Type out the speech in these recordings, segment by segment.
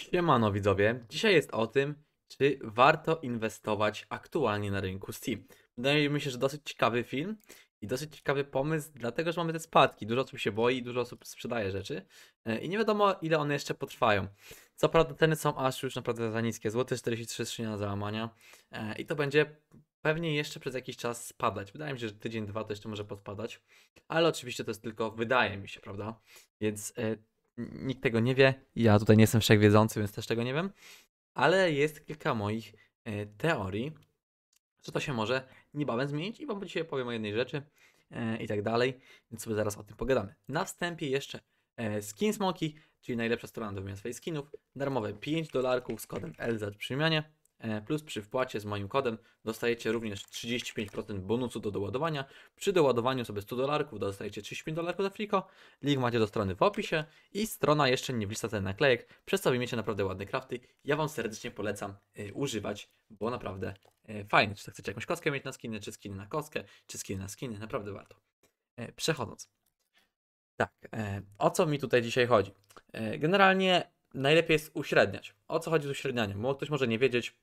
Siemano widzowie, dzisiaj jest o tym, czy warto inwestować aktualnie na rynku Steam. Wydaje mi się, że dosyć ciekawy film i dosyć ciekawy pomysł, dlatego że mamy te spadki. Dużo osób się boi, dużo osób sprzedaje rzeczy e, i nie wiadomo ile one jeszcze potrwają. Co prawda ceny są aż już naprawdę za niskie, złote 43 na załamania i to będzie pewnie jeszcze przez jakiś czas spadać. Wydaje mi się, że tydzień, dwa to jeszcze może podpadać, ale oczywiście to jest tylko wydaje mi się, prawda? Więc e, nikt tego nie wie. Ja tutaj nie jestem wszechwiedzący, więc też tego nie wiem. Ale jest kilka moich e, teorii, że to się może niebawem zmienić i Wam dzisiaj powiem o jednej rzeczy e, i tak dalej, więc sobie zaraz o tym pogadamy. Na wstępie jeszcze e, Skin Smoki, czyli najlepsza strona do wymiany swoich skinów, darmowe 5 dolarków z kodem LZ przy wymianie. E, plus przy wpłacie z moim kodem dostajecie również 35% bonusu do doładowania. Przy doładowaniu sobie 100 dolarków dostajecie 35 dolarków za friko. Link macie do strony w opisie i strona jeszcze nie wlista ten naklejek. Przez co wymiecie naprawdę ładne krafty. Ja Wam serdecznie polecam e, używać, bo naprawdę e, fajnie. Czy chcecie jakąś kostkę mieć na skiny, czy skiny na kostkę, czy skiny na skiny, naprawdę warto. Przechodząc. Tak, o co mi tutaj dzisiaj chodzi? Generalnie najlepiej jest uśredniać. O co chodzi z uśrednianiem? Bo ktoś może nie wiedzieć,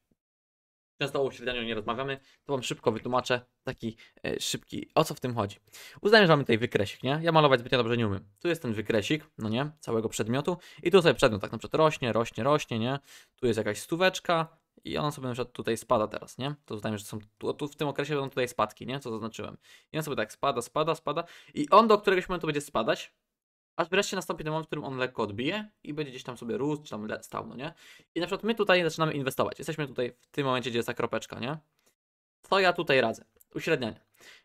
Często o uśrednianiu nie rozmawiamy, to Wam szybko wytłumaczę taki e, szybki, o co w tym chodzi. Uznajmy, że mamy tutaj wykresik, nie? Ja malować zbytnio dobrze nie umiem. Tu jest ten wykresik, no nie? Całego przedmiotu i tu sobie przedmiot tak na przykład rośnie, rośnie, rośnie, nie? Tu jest jakaś stóweczka i ona sobie na przykład tutaj spada teraz, nie? To uznajmy, że są tu, tu w tym okresie będą tutaj spadki, nie? Co zaznaczyłem. I on sobie tak spada, spada, spada i on do któregoś momentu będzie spadać, aż wreszcie nastąpi ten moment, w którym on lekko odbije i będzie gdzieś tam sobie rósł, czy tam stał, no nie? I na przykład my tutaj zaczynamy inwestować. Jesteśmy tutaj w tym momencie, gdzie jest ta kropeczka, nie? Co ja tutaj radzę? Uśrednianie.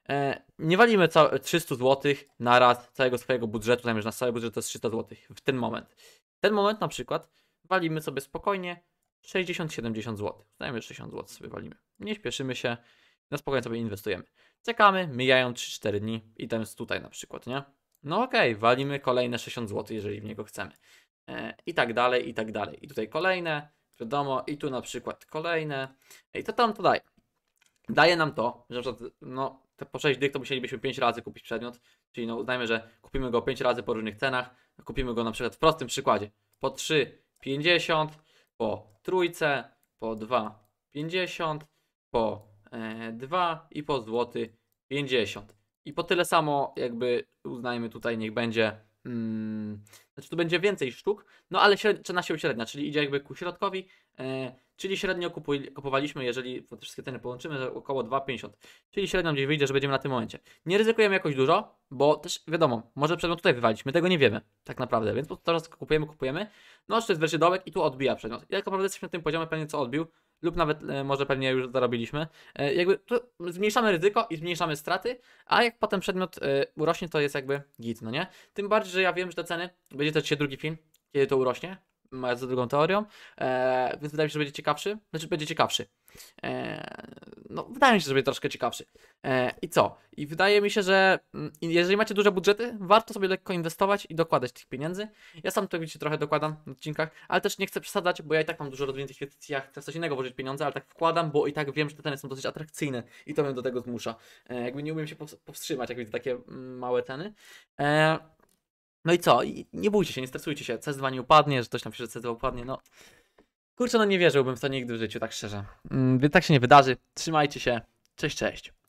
E, nie walimy 300 zł na raz całego swojego budżetu, zamiast na cały budżet to jest 300 zł w ten moment. W ten moment na przykład walimy sobie spokojnie 60-70 zł. Zajmie 60 zł sobie walimy. Nie śpieszymy się, na spokojnie sobie inwestujemy. Czekamy, mijają 3-4 dni i tam jest tutaj na przykład, nie? No okej, okay, walimy kolejne 60 zł, jeżeli w niego chcemy. E, I tak dalej, i tak dalej. I tutaj kolejne, wiadomo, i tu na przykład kolejne. E, I to tam to daje. Daje nam to, że na przykład, no, te po 6 dych to musielibyśmy 5 razy kupić przedmiot. Czyli no, uznajmy, że kupimy go 5 razy po różnych cenach. Kupimy go na przykład w prostym przykładzie po 3,50, po trójce, po 2,50, po e, 2 i po złoty 50. I po tyle samo, jakby uznajmy tutaj, niech będzie. Mm, znaczy tu będzie więcej sztuk, no ale cena się średnia, czyli idzie jakby ku środkowi, e, czyli średnio kupuj, kupowaliśmy, jeżeli te wszystkie ceny połączymy, około 2,50. Czyli średnio gdzieś wyjdzie, że będziemy na tym momencie. Nie ryzykujemy jakoś dużo, bo też wiadomo, może przedmiot tutaj wywalić, my tego nie wiemy tak naprawdę, więc po to teraz kupujemy, kupujemy. No, jeszcze jest wreszcie dołek i tu odbija przedmiot. Jak tak naprawdę jesteśmy na tym poziomie pewnie co odbił, lub nawet e, może pewnie już zarobiliśmy. E, jakby zmniejszamy ryzyko i zmniejszamy straty, a jak potem przedmiot e, urośnie, to jest jakby git, no nie? Tym bardziej, że ja wiem, że te ceny będzie będzie się drugi film, kiedy to urośnie, za drugą teorią, e, więc wydaje mi się, że będzie ciekawszy, znaczy będzie ciekawszy. E, no, wydaje mi się, że będzie troszkę ciekawszy. E, I co? I wydaje mi się, że mm, jeżeli macie duże budżety, warto sobie lekko inwestować i dokładać tych pieniędzy. Ja sam to widzicie trochę dokładam w odcinkach, ale też nie chcę przesadzać, bo ja i tak mam dużo rozwiniętych inwestycji, ja chcę coś innego włożyć pieniądze, ale tak wkładam, bo i tak wiem, że te ceny są dosyć atrakcyjne i to mnie do tego zmusza. E, jakby nie umiem się powstrzymać, jak widzę takie mm, małe ceny. E, no i co? I nie bójcie się, nie stresujcie się. CS2 nie upadnie, że ktoś tam pisze, że CS2 upadnie, no. Kurczę, no nie wierzyłbym w to nigdy w życiu, tak szczerze. Mm, tak się nie wydarzy. Trzymajcie się. Cześć, cześć.